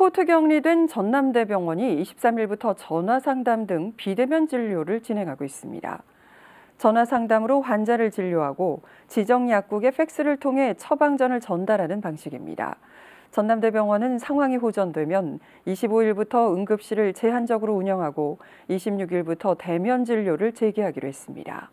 코트 격리된 전남대병원이 23일부터 전화상담 등 비대면 진료를 진행하고 있습니다. 전화상담으로 환자를 진료하고 지정약국의 팩스를 통해 처방전을 전달하는 방식입니다. 전남대병원은 상황이 호전되면 25일부터 응급실을 제한적으로 운영하고 26일부터 대면 진료를 재개하기로 했습니다.